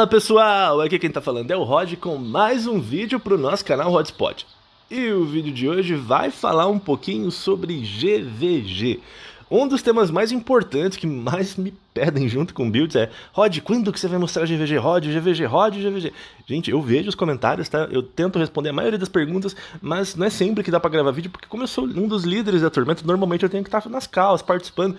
Olá pessoal, aqui quem tá falando é o Rod com mais um vídeo pro nosso canal Hotspot. E o vídeo de hoje vai falar um pouquinho sobre GVG. Um dos temas mais importantes que mais me pedem junto com builds é Rod, quando que você vai mostrar GVG? Rod, GVG, Rod, GVG. Gente, eu vejo os comentários, tá? Eu tento responder a maioria das perguntas, mas não é sempre que dá para gravar vídeo, porque como eu sou um dos líderes da tormenta, normalmente eu tenho que estar nas calas, participando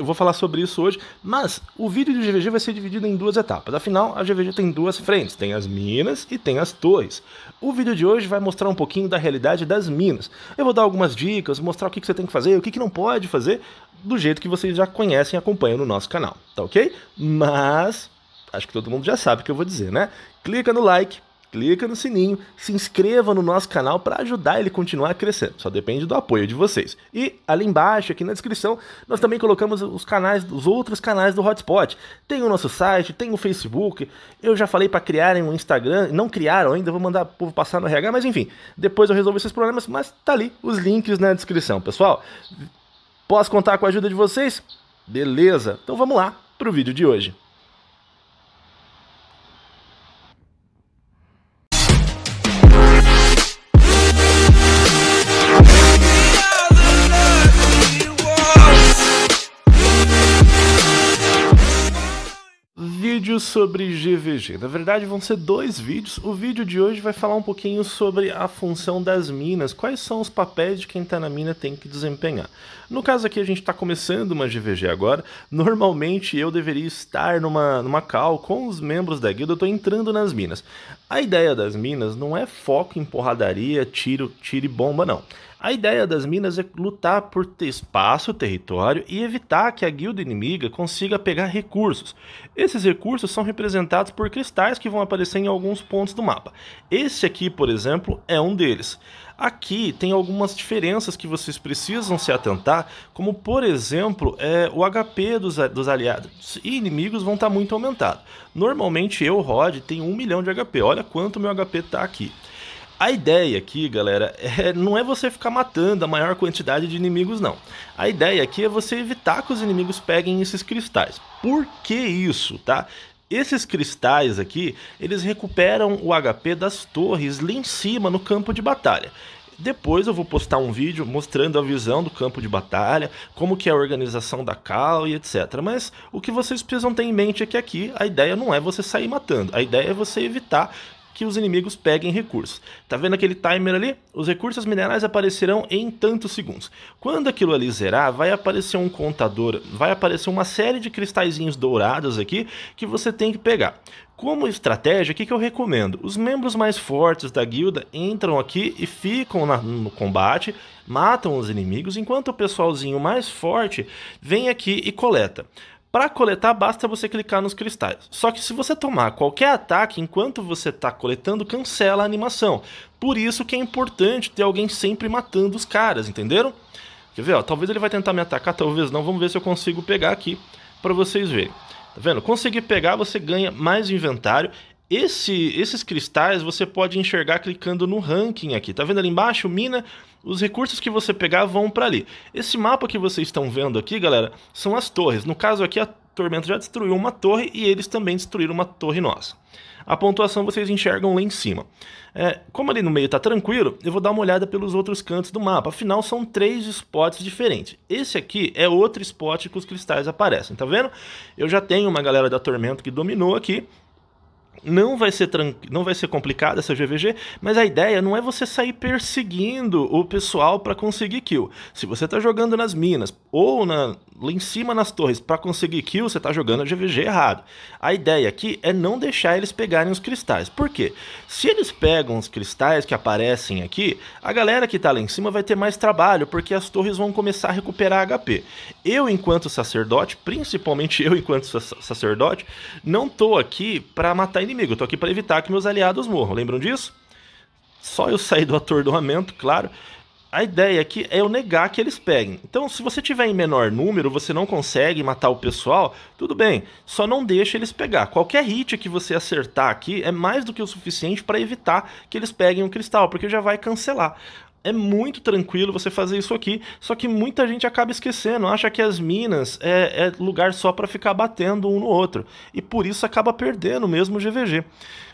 eu vou falar sobre isso hoje, mas o vídeo do GVG vai ser dividido em duas etapas. Afinal, a GVG tem duas frentes, tem as minas e tem as torres. O vídeo de hoje vai mostrar um pouquinho da realidade das minas. Eu vou dar algumas dicas, mostrar o que, você tem que fazer, o que não pode fazer, do jeito que vocês já conhecem e acompanham no nosso canal, tá ok? Mas, acho que todo mundo já sabe o que eu vou dizer, né? Clica no like, clica no sininho, se inscreva no nosso canal para ajudar ele a continuar crescendo. Só depende do apoio de vocês. E ali embaixo, aqui na descrição, nós também colocamos os canais, os outros canais do Hotspot. Tem o nosso site, tem o Facebook. Eu já falei para criarem um Instagram, não criaram ainda, vou mandar o povo passar no RH, mas enfim, depois eu resolvo esses problemas, mas tá ali os links na descrição, pessoal. Posso contar com a ajuda de vocês? Beleza. Então vamos lá pro vídeo de hoje. sobre GVG. Na verdade, vão ser dois vídeos. O vídeo de hoje vai falar um pouquinho sobre a função das minas, quais são os papéis de quem está na mina tem que desempenhar. No caso aqui, a gente está começando uma GVG agora. Normalmente, eu deveria estar numa, numa call com os membros da guilda, eu estou entrando nas minas. A ideia das minas não é foco em porradaria, tiro, tiro e bomba, não. A ideia das minas é lutar por espaço, território e evitar que a guilda inimiga consiga pegar recursos. Esses recursos são representados por cristais que vão aparecer em alguns pontos do mapa. Esse aqui, por exemplo, é um deles. Aqui tem algumas diferenças que vocês precisam se atentar, como por exemplo, é, o HP dos, dos aliados e inimigos vão estar tá muito aumentado. Normalmente eu, Rod, tenho 1 milhão de HP, olha quanto meu HP está aqui. A ideia aqui, galera, é, não é você ficar matando a maior quantidade de inimigos, não. A ideia aqui é você evitar que os inimigos peguem esses cristais. Por que isso, tá? Esses cristais aqui, eles recuperam o HP das torres lá em cima no campo de batalha. Depois eu vou postar um vídeo mostrando a visão do campo de batalha, como que é a organização da cal e etc. Mas o que vocês precisam ter em mente é que aqui a ideia não é você sair matando, a ideia é você evitar que os inimigos peguem recursos. Tá vendo aquele timer ali? Os recursos minerais aparecerão em tantos segundos. Quando aquilo ali zerar, vai aparecer um contador, vai aparecer uma série de cristalzinhos dourados aqui que você tem que pegar. Como estratégia, o que, que eu recomendo? Os membros mais fortes da guilda entram aqui e ficam na, no combate, matam os inimigos, enquanto o pessoalzinho mais forte vem aqui e coleta. Para coletar, basta você clicar nos cristais. Só que se você tomar qualquer ataque enquanto você está coletando, cancela a animação. Por isso que é importante ter alguém sempre matando os caras, entenderam? Quer ver? Ó, talvez ele vai tentar me atacar, talvez não. Vamos ver se eu consigo pegar aqui para vocês verem. Tá vendo? Conseguir pegar, você ganha mais inventário esse, esses cristais você pode enxergar clicando no ranking aqui. Tá vendo ali embaixo, mina? Os recursos que você pegar vão para ali. Esse mapa que vocês estão vendo aqui, galera, são as torres. No caso aqui, a Tormenta já destruiu uma torre e eles também destruíram uma torre nossa. A pontuação vocês enxergam lá em cima. É, como ali no meio tá tranquilo, eu vou dar uma olhada pelos outros cantos do mapa. Afinal, são três spots diferentes. Esse aqui é outro spot que os cristais aparecem, tá vendo? Eu já tenho uma galera da Tormenta que dominou aqui. Não vai ser tran... não vai ser complicada essa GVG, mas a ideia não é você sair perseguindo o pessoal para conseguir kill. Se você tá jogando nas minas ou na... lá em cima nas torres para conseguir kill, você tá jogando a GVG errado. A ideia aqui é não deixar eles pegarem os cristais. Por quê? Se eles pegam os cristais que aparecem aqui, a galera que tá lá em cima vai ter mais trabalho, porque as torres vão começar a recuperar HP. Eu, enquanto sacerdote, principalmente eu enquanto sacerdote, não tô aqui para matar inimigo. Eu tô aqui para evitar que meus aliados morram. Lembram disso? Só eu sair do atordoamento, claro. A ideia aqui é eu negar que eles peguem. Então, se você tiver em menor número, você não consegue matar o pessoal, tudo bem. Só não deixa eles pegar. Qualquer hit que você acertar aqui é mais do que o suficiente para evitar que eles peguem o cristal, porque já vai cancelar é muito tranquilo você fazer isso aqui, só que muita gente acaba esquecendo, acha que as minas é, é lugar só para ficar batendo um no outro, e por isso acaba perdendo mesmo o GVG.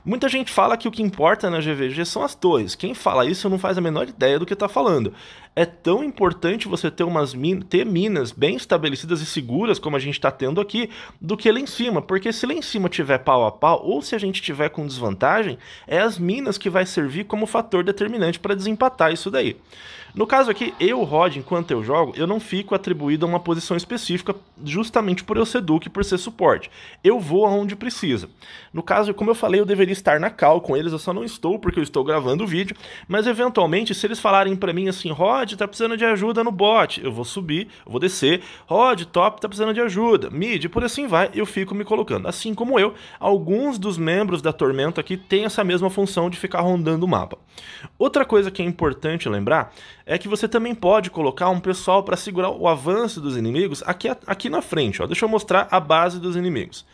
Muita gente fala que o que importa na GVG são as torres. Quem fala isso não faz a menor ideia do que está falando. É tão importante você ter umas min ter minas bem estabelecidas e seguras, como a gente está tendo aqui, do que lá em cima. Porque se lá em cima tiver pau a pau, ou se a gente tiver com desvantagem, é as minas que vai servir como fator determinante para desempatar isso daí. No caso aqui, eu, Rod, enquanto eu jogo, eu não fico atribuído a uma posição específica justamente por eu ser Duke, por ser suporte. Eu vou aonde precisa. No caso, como eu falei, eu deveria estar na cal com eles, eu só não estou porque eu estou gravando o vídeo, mas eventualmente, se eles falarem para mim assim, Rod, tá precisando de ajuda no bot, eu vou subir, eu vou descer, Rod, top, tá precisando de ajuda, mid, por assim vai, eu fico me colocando. Assim como eu, alguns dos membros da Tormenta aqui têm essa mesma função de ficar rondando o mapa. Outra coisa que é importante lembrar é que você também pode colocar um pessoal para segurar o avanço dos inimigos aqui, aqui na frente. Ó. Deixa eu mostrar a base dos inimigos.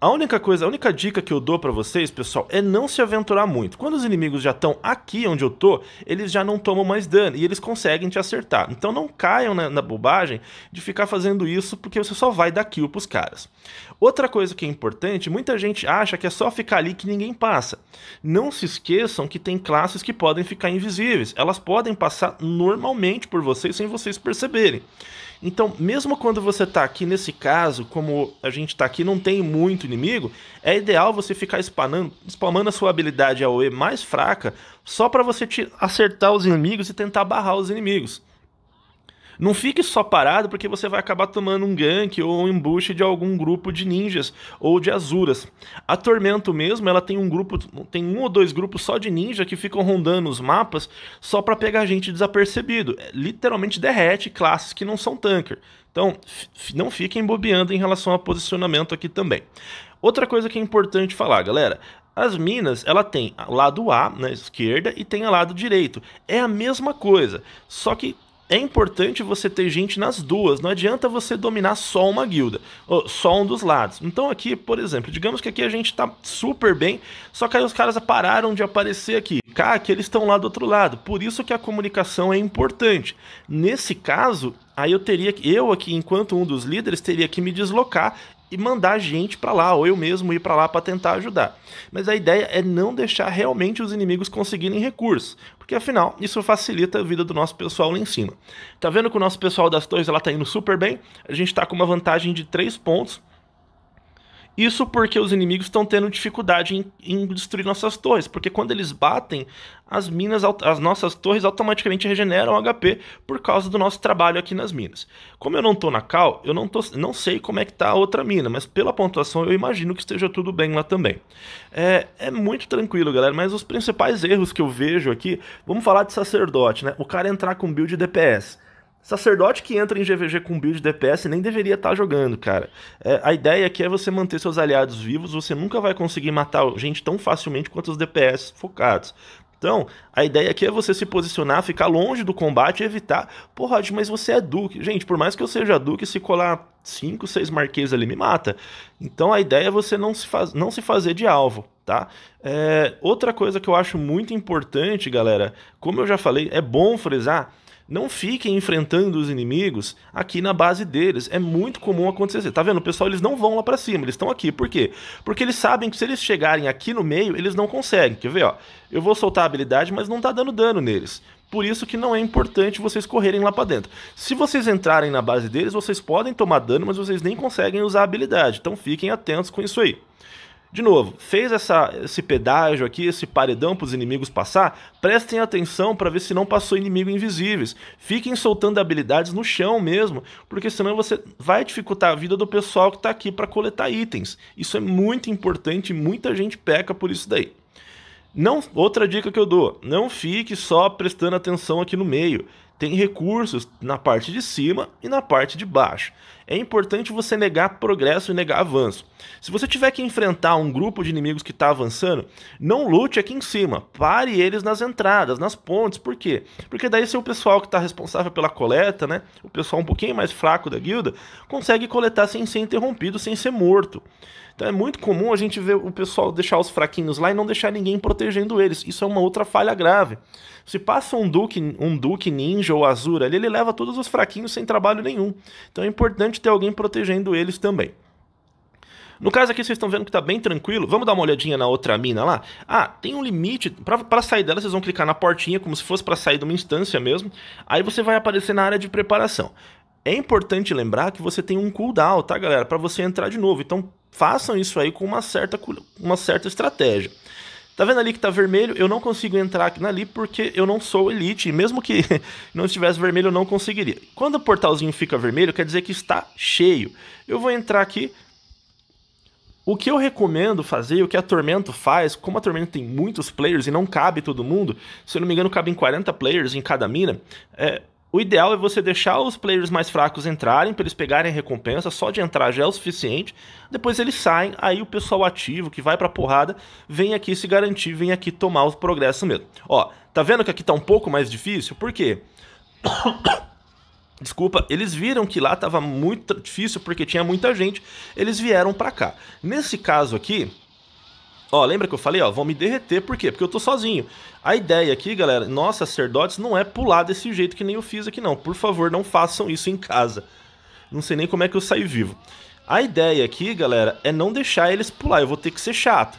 A única coisa, a única dica que eu dou para vocês, pessoal, é não se aventurar muito. Quando os inimigos já estão aqui onde eu tô, eles já não tomam mais dano e eles conseguem te acertar. Então não caiam na, na bobagem de ficar fazendo isso porque você só vai dar kill pros caras. Outra coisa que é importante, muita gente acha que é só ficar ali que ninguém passa. Não se esqueçam que tem classes que podem ficar invisíveis. Elas podem passar normalmente por vocês sem vocês perceberem. Então, mesmo quando você tá aqui nesse caso, como a gente tá aqui, não tem muito inimigo, é ideal você ficar spamando, spamando a sua habilidade AoE mais fraca só para você te acertar os inimigos e tentar barrar os inimigos. Não fique só parado porque você vai acabar tomando um gank ou um embuste de algum grupo de ninjas ou de azuras. A Tormento mesmo, ela tem um grupo, tem um ou dois grupos só de ninja que ficam rondando os mapas só para pegar gente desapercebido. É, literalmente derrete classes que não são tanker. Então, não fiquem bobeando em relação a posicionamento aqui também. Outra coisa que é importante falar, galera, as minas, ela tem lado A na né, esquerda e tem a lado direito. É a mesma coisa, só que é importante você ter gente nas duas. Não adianta você dominar só uma guilda, só um dos lados. Então aqui, por exemplo, digamos que aqui a gente tá super bem, só que aí os caras pararam de aparecer aqui. Cá, que eles estão lá do outro lado. Por isso que a comunicação é importante. Nesse caso, aí eu teria eu aqui enquanto um dos líderes teria que me deslocar e mandar gente para lá, ou eu mesmo ir para lá para tentar ajudar. Mas a ideia é não deixar realmente os inimigos conseguirem recursos, porque afinal isso facilita a vida do nosso pessoal lá em cima. Tá vendo que o nosso pessoal das torres ela tá indo super bem? A gente tá com uma vantagem de 3 pontos isso porque os inimigos estão tendo dificuldade em, em, destruir nossas torres, porque quando eles batem, as minas, as nossas torres automaticamente regeneram HP por causa do nosso trabalho aqui nas minas. Como eu não estou na cal, eu não, tô, não sei como é que tá a outra mina, mas pela pontuação eu imagino que esteja tudo bem lá também. É, é muito tranquilo, galera, mas os principais erros que eu vejo aqui, vamos falar de sacerdote, né? O cara entrar com build DPS Sacerdote que entra em GVG com build DPS nem deveria estar tá jogando, cara. É, a ideia aqui é você manter seus aliados vivos, você nunca vai conseguir matar gente tão facilmente quanto os DPS focados. Então, a ideia aqui é você se posicionar, ficar longe do combate e evitar. Porra, mas você é Duque. Gente, por mais que eu seja Duque, se colar 5, 6 marquês ali, me mata. Então, a ideia é você não se, faz, não se fazer de alvo, tá? É, outra coisa que eu acho muito importante, galera, como eu já falei, é bom frisar não fiquem enfrentando os inimigos aqui na base deles. É muito comum acontecer. Isso. Assim. Tá vendo? O pessoal eles não vão lá para cima, eles estão aqui. Por quê? Porque eles sabem que se eles chegarem aqui no meio, eles não conseguem. Quer ver, ó? Eu vou soltar a habilidade, mas não tá dando dano neles. Por isso que não é importante vocês correrem lá para dentro. Se vocês entrarem na base deles, vocês podem tomar dano, mas vocês nem conseguem usar a habilidade. Então fiquem atentos com isso aí. De novo, fez essa, esse pedágio aqui, esse paredão para os inimigos passar? Prestem atenção para ver se não passou inimigo invisíveis. Fiquem soltando habilidades no chão mesmo, porque senão você vai dificultar a vida do pessoal que está aqui para coletar itens. Isso é muito importante e muita gente peca por isso daí. Não, outra dica que eu dou: não fique só prestando atenção aqui no meio. Tem recursos na parte de cima e na parte de baixo é importante você negar progresso e negar avanço. Se você tiver que enfrentar um grupo de inimigos que está avançando, não lute aqui em cima, pare eles nas entradas, nas pontes. Por quê? Porque daí se o pessoal que está responsável pela coleta, né, o pessoal um pouquinho mais fraco da guilda, consegue coletar sem ser interrompido, sem ser morto. Então é muito comum a gente ver o pessoal deixar os fraquinhos lá e não deixar ninguém protegendo eles. Isso é uma outra falha grave. Se passa um duque, um duque ninja ou azura ali, ele leva todos os fraquinhos sem trabalho nenhum. Então é importante importante ter alguém protegendo eles também. No caso aqui, vocês estão vendo que está bem tranquilo. Vamos dar uma olhadinha na outra mina lá? Ah, tem um limite. Para sair dela, vocês vão clicar na portinha, como se fosse para sair de uma instância mesmo. Aí você vai aparecer na área de preparação. É importante lembrar que você tem um cooldown, tá, galera? Para você entrar de novo. Então, façam isso aí com uma certa, uma certa estratégia. Tá vendo ali que tá vermelho? Eu não consigo entrar aqui ali porque eu não sou elite. E mesmo que não estivesse vermelho, eu não conseguiria. Quando o portalzinho fica vermelho, quer dizer que está cheio. Eu vou entrar aqui. O que eu recomendo fazer, o que a Tormento faz, como a Tormento tem muitos players e não cabe todo mundo, se eu não me engano, cabe em 40 players em cada mina, é, o ideal é você deixar os players mais fracos entrarem, para eles pegarem recompensa, só de entrar já é o suficiente. Depois eles saem, aí o pessoal ativo que vai pra porrada vem aqui se garantir, vem aqui tomar os progressos mesmo. Ó, tá vendo que aqui tá um pouco mais difícil? Por quê? Desculpa, eles viram que lá tava muito difícil porque tinha muita gente, eles vieram para cá. Nesse caso aqui, Ó, lembra que eu falei, ó, vão me derreter, por quê? Porque eu tô sozinho. A ideia aqui, galera, nós sacerdotes, não é pular desse jeito que nem eu fiz aqui, não. Por favor, não façam isso em casa. Não sei nem como é que eu saí vivo. A ideia aqui, galera, é não deixar eles pular. Eu vou ter que ser chato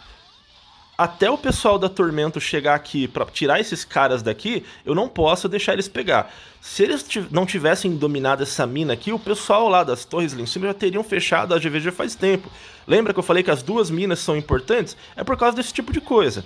até o pessoal da Tormento chegar aqui para tirar esses caras daqui, eu não posso deixar eles pegar. Se eles não tivessem dominado essa mina aqui, o pessoal lá das torres lá em cima já teriam fechado a GVG faz tempo. Lembra que eu falei que as duas minas são importantes? É por causa desse tipo de coisa.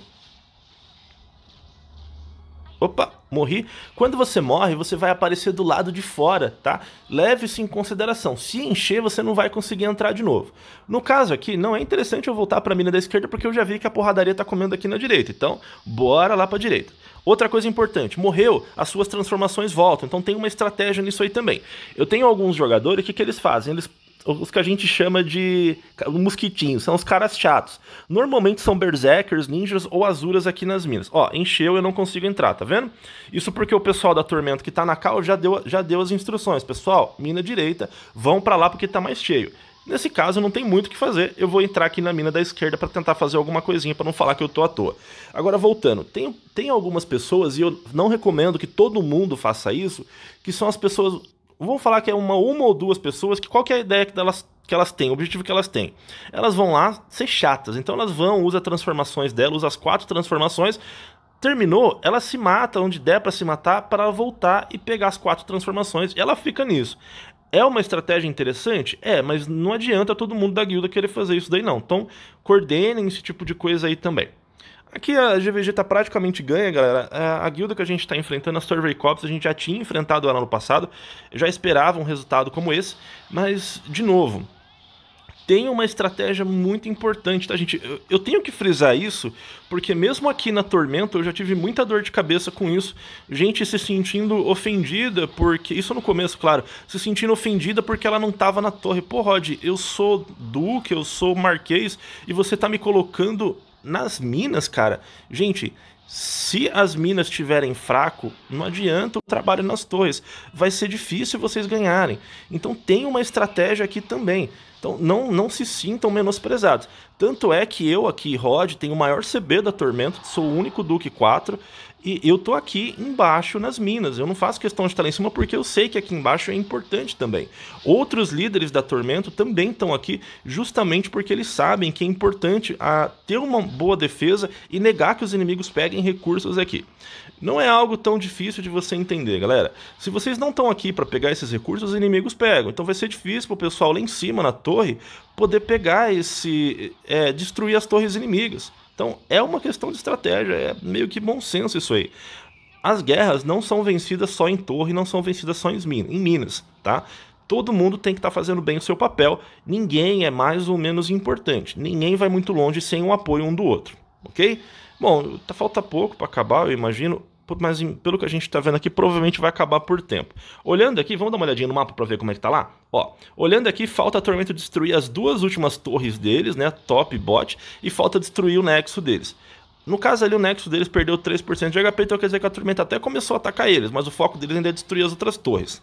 Opa, morri. Quando você morre, você vai aparecer do lado de fora, tá? Leve isso em consideração. Se encher, você não vai conseguir entrar de novo. No caso aqui, não é interessante eu voltar para a mina da esquerda porque eu já vi que a porradaria tá comendo aqui na direita. Então, bora lá para direita. Outra coisa importante, morreu, as suas transformações voltam. Então tem uma estratégia nisso aí também. Eu tenho alguns jogadores, o que, que eles fazem? Eles os que a gente chama de mosquitinhos, são os caras chatos. Normalmente são berserkers, ninjas ou azuras aqui nas minas. Ó, encheu, eu não consigo entrar, tá vendo? Isso porque o pessoal da tormenta que tá na cal já deu, já deu as instruções. Pessoal, mina direita, vão para lá porque tá mais cheio. Nesse caso, não tem muito o que fazer. Eu vou entrar aqui na mina da esquerda para tentar fazer alguma coisinha para não falar que eu tô à toa. Agora, voltando, tem, tem algumas pessoas, e eu não recomendo que todo mundo faça isso, que são as pessoas vamos falar que é uma, uma ou duas pessoas, que qual que é a ideia que elas, que elas têm, o objetivo que elas têm? Elas vão lá ser chatas, então elas vão, usa transformações dela, usa as quatro transformações, terminou, ela se mata onde der para se matar, para voltar e pegar as quatro transformações, e ela fica nisso. É uma estratégia interessante? É, mas não adianta todo mundo da guilda querer fazer isso daí não. Então, coordenem esse tipo de coisa aí também. Aqui a GVG tá praticamente ganha, galera. É, a guilda que a gente está enfrentando, a Survey Cops, a gente já tinha enfrentado ela no passado. já esperava um resultado como esse, mas, de novo, tem uma estratégia muito importante, tá, gente? Eu, eu, tenho que frisar isso, porque mesmo aqui na Tormenta eu já tive muita dor de cabeça com isso. Gente se sentindo ofendida, porque. Isso no começo, claro. Se sentindo ofendida porque ela não tava na torre. Pô, Rod, eu sou Duque, eu sou Marquês, e você tá me colocando nas minas, cara, gente, se as minas tiverem fraco, não adianta o trabalho nas torres. Vai ser difícil vocês ganharem. Então tem uma estratégia aqui também. Então não, não se sintam menosprezados. Tanto é que eu aqui, Rod, tenho o maior CB da Tormenta, sou o único Duke 4 e eu tô aqui embaixo nas minas. Eu não faço questão de estar lá em cima porque eu sei que aqui embaixo é importante também. Outros líderes da Tormento também estão aqui justamente porque eles sabem que é importante a ter uma boa defesa e negar que os inimigos peguem recursos aqui. Não é algo tão difícil de você entender, galera. Se vocês não estão aqui para pegar esses recursos, os inimigos pegam. Então vai ser difícil para o pessoal lá em cima na torre torre, poder pegar esse. É, destruir as torres inimigas. Então é uma questão de estratégia, é meio que bom senso isso aí. As guerras não são vencidas só em torre, não são vencidas só em minas, tá? todo mundo tem que estar tá fazendo bem o seu papel, ninguém é mais ou menos importante, ninguém vai muito longe sem o um apoio um do outro, ok? Bom, tá, falta pouco para acabar, eu imagino mas pelo que a gente está vendo aqui, provavelmente vai acabar por tempo. Olhando aqui, vamos dar uma olhadinha no mapa para ver como é que tá lá? Ó, olhando aqui, falta a Tormento destruir as duas últimas torres deles, né, top e bot, e falta destruir o nexo deles. No caso ali, o nexo deles perdeu 3% de HP, então quer dizer que a Tormenta até começou a atacar eles, mas o foco deles ainda é destruir as outras torres.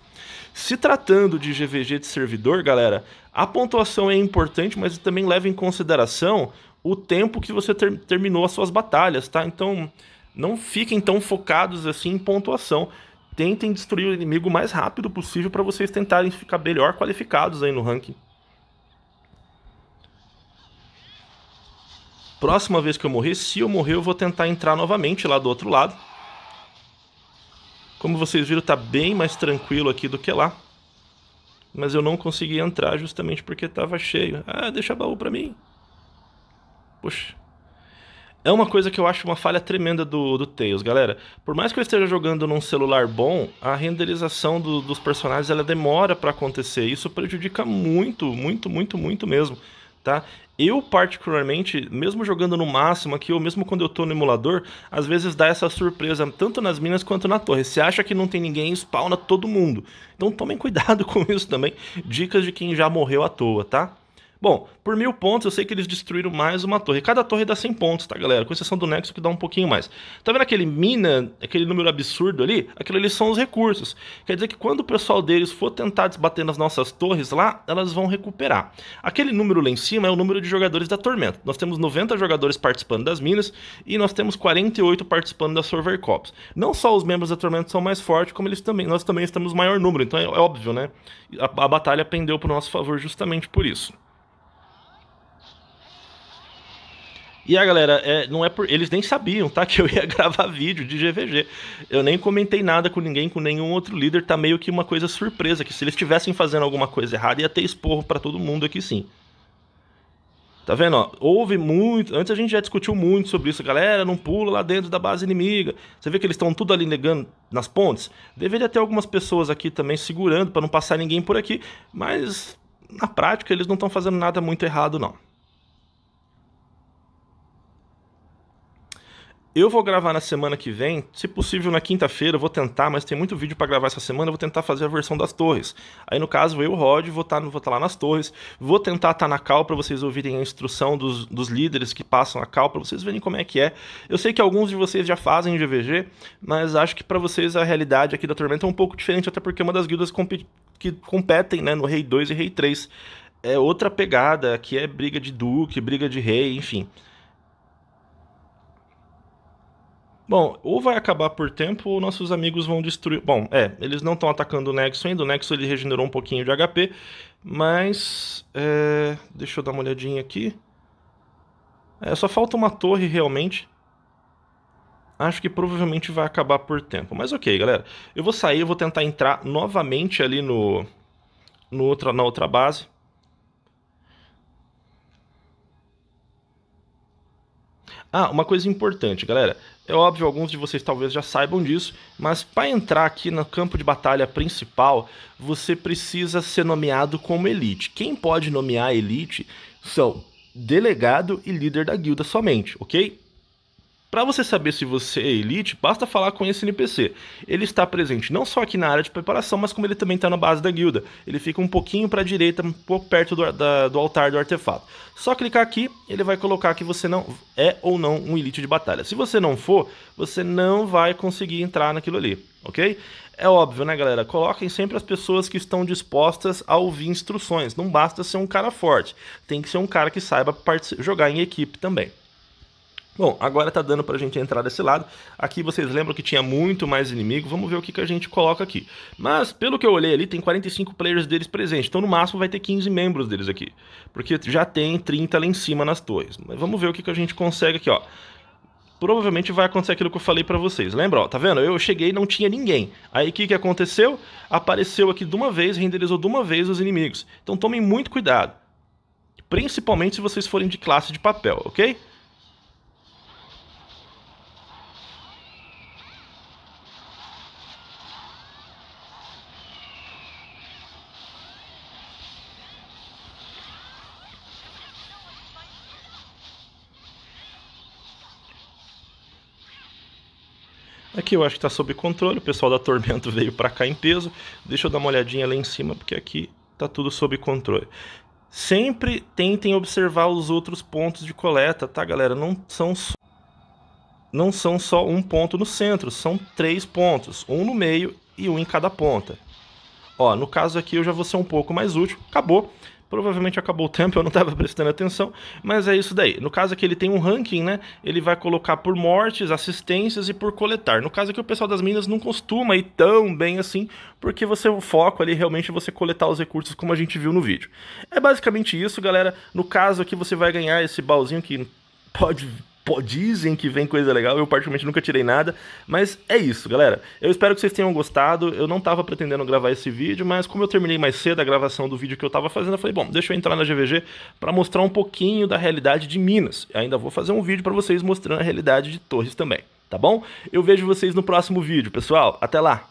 Se tratando de GVG de servidor, galera, a pontuação é importante, mas também leva em consideração o tempo que você ter terminou as suas batalhas, tá? Então, não fiquem tão focados assim em pontuação. Tentem destruir o inimigo o mais rápido possível para vocês tentarem ficar melhor qualificados aí no ranking. Próxima vez que eu morrer, se eu morrer, eu vou tentar entrar novamente lá do outro lado. Como vocês viram, tá bem mais tranquilo aqui do que lá. Mas eu não consegui entrar justamente porque tava cheio. Ah, deixa baú pra mim. Puxa é uma coisa que eu acho uma falha tremenda do, do Tails, galera. Por mais que eu esteja jogando num celular bom, a renderização do, dos personagens ela demora para acontecer. Isso prejudica muito, muito, muito, muito mesmo, tá? Eu, particularmente, mesmo jogando no máximo aqui, ou mesmo quando eu tô no emulador, às vezes dá essa surpresa, tanto nas minas quanto na torre. Você acha que não tem ninguém, spawna todo mundo. Então tomem cuidado com isso também. Dicas de quem já morreu à toa, tá? Bom, por mil pontos eu sei que eles destruíram mais uma torre. Cada torre dá 100 pontos, tá, galera? Com exceção do Nexo que dá um pouquinho mais. Tá vendo aquele mina, aquele número absurdo ali? Aquilo ali são os recursos. Quer dizer que quando o pessoal deles for tentar desbater nas nossas torres lá, elas vão recuperar. Aquele número lá em cima é o número de jogadores da Tormenta. Nós temos 90 jogadores participando das minas e nós temos 48 participando da Server Cops. Não só os membros da Tormenta são mais fortes, como eles também, nós também estamos maior número. Então é, é óbvio, né? A, a batalha pendeu para o nosso favor justamente por isso. E a galera, é, não é por, eles nem sabiam, tá? Que eu ia gravar vídeo de GVG. Eu nem comentei nada com ninguém, com nenhum outro líder. Tá meio que uma coisa surpresa, que se eles estivessem fazendo alguma coisa errada, ia ter esporro para todo mundo aqui sim. Tá vendo? Ó, houve muito. Antes a gente já discutiu muito sobre isso. Galera, não pula lá dentro da base inimiga. Você vê que eles estão tudo ali negando nas pontes? Deveria ter algumas pessoas aqui também segurando para não passar ninguém por aqui. Mas na prática eles não estão fazendo nada muito errado, não. Eu vou gravar na semana que vem, se possível na quinta-feira, vou tentar, mas tem muito vídeo para gravar essa semana, eu vou tentar fazer a versão das torres. Aí no caso, eu, Rod, vou estar tá, tá lá nas torres, vou tentar estar tá na cal para vocês ouvirem a instrução dos, dos líderes que passam a cal, para vocês verem como é que é. Eu sei que alguns de vocês já fazem GVG, mas acho que para vocês a realidade aqui da Tormenta é um pouco diferente, até porque é uma das guildas comp que competem né, no Rei 2 e Rei 3. É outra pegada, aqui é briga de duque, briga de rei, enfim... Bom, ou vai acabar por tempo ou nossos amigos vão destruir. Bom, é, eles não estão atacando o Nexo ainda. O Nexo ele regenerou um pouquinho de HP, mas. É... Deixa eu dar uma olhadinha aqui. É, só falta uma torre realmente. Acho que provavelmente vai acabar por tempo. Mas ok, galera. Eu vou sair, eu vou tentar entrar novamente ali no, no outra, na outra base. Ah, uma coisa importante, galera. É óbvio, alguns de vocês talvez já saibam disso, mas para entrar aqui no campo de batalha principal, você precisa ser nomeado como elite. Quem pode nomear elite são delegado e líder da guilda somente, ok? Para você saber se você é elite, basta falar com esse NPC. Ele está presente não só aqui na área de preparação, mas como ele também está na base da guilda. Ele fica um pouquinho para a direita, um pouco perto do, da, do altar do artefato. Só clicar aqui, ele vai colocar que você não é ou não um elite de batalha. Se você não for, você não vai conseguir entrar naquilo ali, ok? É óbvio, né, galera? Coloquem sempre as pessoas que estão dispostas a ouvir instruções. Não basta ser um cara forte, tem que ser um cara que saiba jogar em equipe também. Bom, agora está dando para a gente entrar desse lado. Aqui vocês lembram que tinha muito mais inimigo. Vamos ver o que, que a gente coloca aqui. Mas, pelo que eu olhei ali, tem 45 players deles presentes. Então, no máximo, vai ter 15 membros deles aqui. Porque já tem 30 lá em cima nas torres. Mas vamos ver o que, que a gente consegue aqui, ó. Provavelmente vai acontecer aquilo que eu falei para vocês. Lembra, ó, tá vendo? Eu cheguei e não tinha ninguém. Aí o que, que aconteceu? Apareceu aqui de uma vez, renderizou de uma vez os inimigos. Então tomem muito cuidado. Principalmente se vocês forem de classe de papel, ok? Aqui eu acho que está sob controle, o pessoal da Tormento veio para cá em peso. Deixa eu dar uma olhadinha lá em cima, porque aqui está tudo sob controle. Sempre tentem observar os outros pontos de coleta, tá, galera? Não são só, não são só um ponto no centro, são três pontos, um no meio e um em cada ponta. Ó, no caso aqui eu já vou ser um pouco mais útil. Acabou. Provavelmente acabou o tempo, eu não estava prestando atenção, mas é isso daí. No caso aqui ele tem um ranking, né? Ele vai colocar por mortes, assistências e por coletar. No caso aqui o pessoal das minas não costuma ir tão bem assim, porque você o foco ali realmente é você coletar os recursos como a gente viu no vídeo. É basicamente isso, galera. No caso aqui você vai ganhar esse balzinho que pode dizem que vem coisa legal, eu particularmente nunca tirei nada, mas é isso, galera. Eu espero que vocês tenham gostado. Eu não estava pretendendo gravar esse vídeo, mas como eu terminei mais cedo a gravação do vídeo que eu estava fazendo, eu falei, bom, deixa eu entrar na GVG para mostrar um pouquinho da realidade de Minas. Eu ainda vou fazer um vídeo para vocês mostrando a realidade de Torres também, tá bom? Eu vejo vocês no próximo vídeo, pessoal. Até lá.